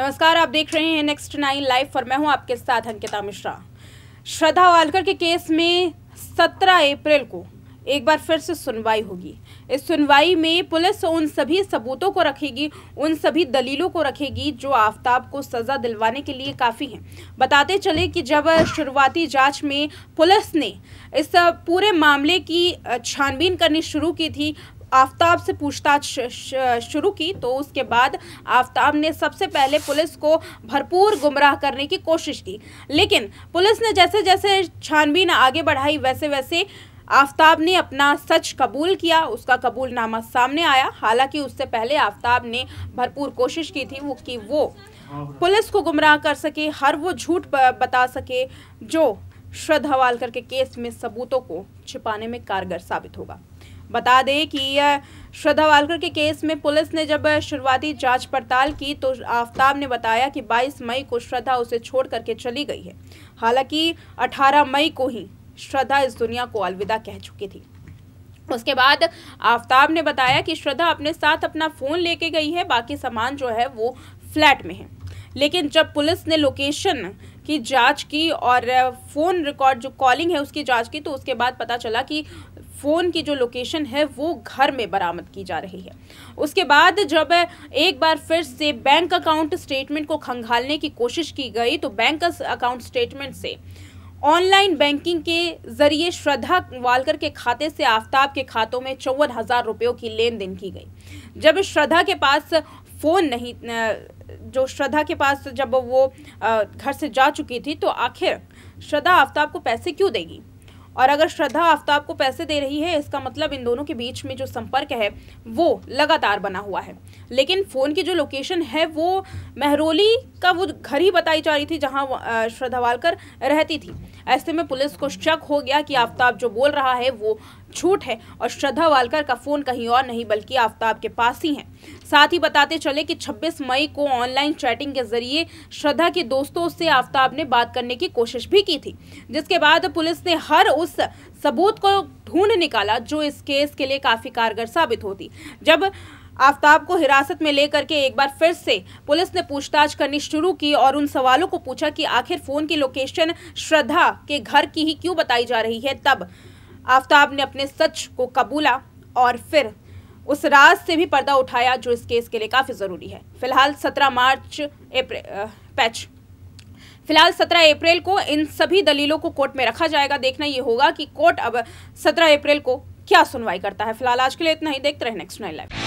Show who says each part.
Speaker 1: नमस्कार आप देख रहे हैं नेक्स्ट नाइन लाइव और मैं हूं आपके साथ अंकिता मिश्रा श्रद्धा वालकर के केस में 17 अप्रैल को एक बार फिर से सुनवाई होगी इस सुनवाई में पुलिस उन सभी सबूतों को रखेगी उन सभी दलीलों को रखेगी जो आफ्ताब को सज़ा दिलवाने के लिए काफ़ी हैं बताते चले कि जब शुरुआती जांच में पुलिस ने इस पूरे मामले की छानबीन करनी शुरू की थी आफ्ताब से पूछताछ शुरू की तो उसके बाद आफ्ताब ने सबसे पहले पुलिस को भरपूर गुमराह करने की कोशिश की लेकिन पुलिस ने जैसे जैसे छानबीन आगे बढ़ाई वैसे वैसे आफ्ताब ने अपना सच कबूल किया उसका कबूलनामा सामने आया हालांकि उससे पहले आफ्ताब ने भरपूर कोशिश की थी वो कि वो पुलिस को गुमराह कर सके हर वो झूठ बता सके जो वालकर करके केस में सबूतों को छिपाने में कारगर साबित होगा बता दें कि श्रद्धा वालकर के केस में पुलिस ने जब शुरुआती जांच पड़ताल की तो आफ्ताब ने बताया कि 22 मई को श्रद्धा उसे छोड़ करके चली गई है हालांकि 18 मई को ही श्रद्धा इस दुनिया को अलविदा कह चुकी थी उसके बाद आफ्ताब ने बताया कि श्रद्धा अपने साथ अपना फ़ोन लेके गई है बाकी सामान जो है वो फ्लैट में है लेकिन जब पुलिस ने लोकेशन की जांच की और फ़ोन रिकॉर्ड जो कॉलिंग है उसकी जांच की तो उसके बाद पता चला कि फ़ोन की जो लोकेशन है वो घर में बरामद की जा रही है उसके बाद जब एक बार फिर से बैंक अकाउंट स्टेटमेंट को खंगालने की कोशिश की गई तो बैंक अकाउंट स्टेटमेंट से ऑनलाइन बैंकिंग के जरिए श्रद्धा वालकर के खाते से आफ्ताब के खातों में चौवन हज़ार रुपयों की लेन देन की गई जब श्रद्धा के पास फ़ोन नहीं जो श्रद्धा के पास जब वो घर से जा चुकी थी तो आखिर श्रद्धा आफ्ताब को पैसे क्यों देगी और अगर श्रद्धा आफ्ताब को पैसे दे रही है इसका मतलब इन दोनों के बीच में जो संपर्क है वो लगातार बना हुआ है लेकिन फ़ोन की जो लोकेशन है वो महरोली का वो घर ही बताई जा रही थी जहाँ श्रद्धा वालकर रहती थी ऐसे में पुलिस को शक हो गया कि आफ्ताब जो बोल रहा है वो छूट है और श्रद्धा वालकर का फ़ोन कहीं और नहीं बल्कि आफ्ताब के पास ही है साथ ही बताते चले कि 26 मई को ऑनलाइन चैटिंग के जरिए श्रद्धा के दोस्तों से आफ्ताब ने बात करने की कोशिश भी की थी जिसके बाद पुलिस ने हर उस सबूत को ढूंढ निकाला जो इस केस के लिए काफ़ी कारगर साबित होती जब आफ्ताब को हिरासत में लेकर के एक बार फिर से पुलिस ने पूछताछ करनी शुरू की और उन सवालों को पूछा कि आखिर फ़ोन की लोकेशन श्रद्धा के घर की ही क्यों बताई जा रही है तब आफ्ताब ने अपने सच को कबूला और फिर उस राज से भी पर्दा उठाया जो इस केस के लिए काफ़ी ज़रूरी है फिलहाल सत्रह मार्च अप्रैल पैच फिलहाल 17 अप्रैल को इन सभी दलीलों को कोर्ट में रखा जाएगा देखना ये होगा कि कोर्ट अब 17 अप्रैल को क्या सुनवाई करता है फिलहाल आज के लिए इतना ही देखते रहे नेक्स्ट नाइन लाइव